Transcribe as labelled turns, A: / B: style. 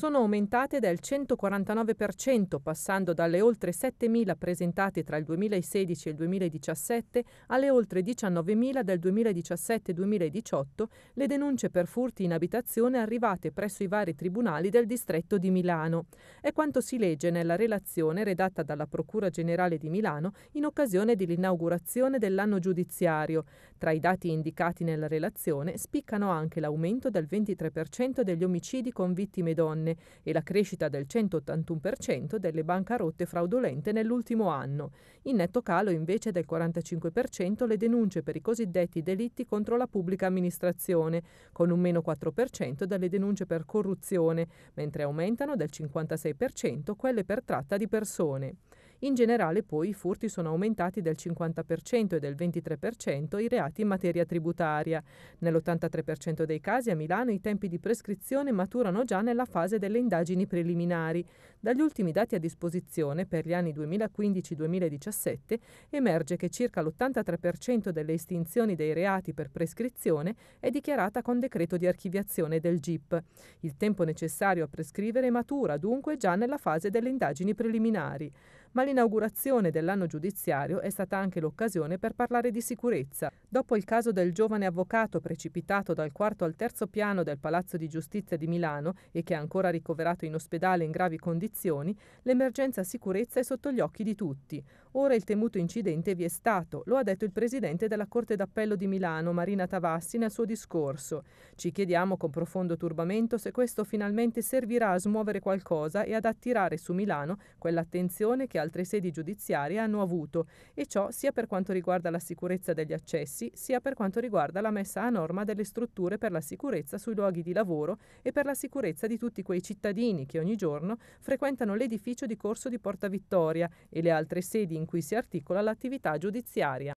A: sono aumentate del 149%, passando dalle oltre 7.000 presentate tra il 2016 e il 2017 alle oltre 19.000 del 2017-2018 le denunce per furti in abitazione arrivate presso i vari tribunali del distretto di Milano. È quanto si legge nella relazione redatta dalla Procura Generale di Milano in occasione dell'inaugurazione dell'anno giudiziario. Tra i dati indicati nella relazione spiccano anche l'aumento del 23% degli omicidi con vittime donne italiane e la crescita del 181% delle bancarotte fraudolente nell'ultimo anno. In netto calo invece del 45% le denunce per i cosiddetti delitti contro la pubblica amministrazione, con un meno 4% delle denunce per corruzione, mentre aumentano del 56% quelle per tratta di persone. In generale poi i furti sono aumentati del 50% e del 23% i reati in materia tributaria. Nell'83% dei casi a Milano i tempi di prescrizione maturano già nella fase delle indagini preliminari. Dagli ultimi dati a disposizione per gli anni 2015-2017 emerge che circa l'83% delle estinzioni dei reati per prescrizione è dichiarata con decreto di archiviazione del GIP. Il tempo necessario a prescrivere matura dunque già nella fase delle indagini preliminari ma l'inaugurazione dell'anno giudiziario è stata anche l'occasione per parlare di sicurezza. Dopo il caso del giovane avvocato precipitato dal quarto al terzo piano del Palazzo di Giustizia di Milano e che è ancora ricoverato in ospedale in gravi condizioni, l'emergenza sicurezza è sotto gli occhi di tutti. Ora il temuto incidente vi è stato, lo ha detto il presidente della Corte d'Appello di Milano, Marina Tavassi, nel suo discorso. Ci chiediamo con profondo turbamento se questo finalmente servirà a smuovere qualcosa e ad attirare su Milano quell'attenzione che altre sedi giudiziarie hanno avuto, e ciò sia per quanto riguarda la sicurezza degli accessi, sia per quanto riguarda la messa a norma delle strutture per la sicurezza sui luoghi di lavoro e per la sicurezza di tutti quei cittadini che ogni giorno frequentano l'edificio di Corso di Porta Vittoria e le altre sedi in cui si articola l'attività giudiziaria.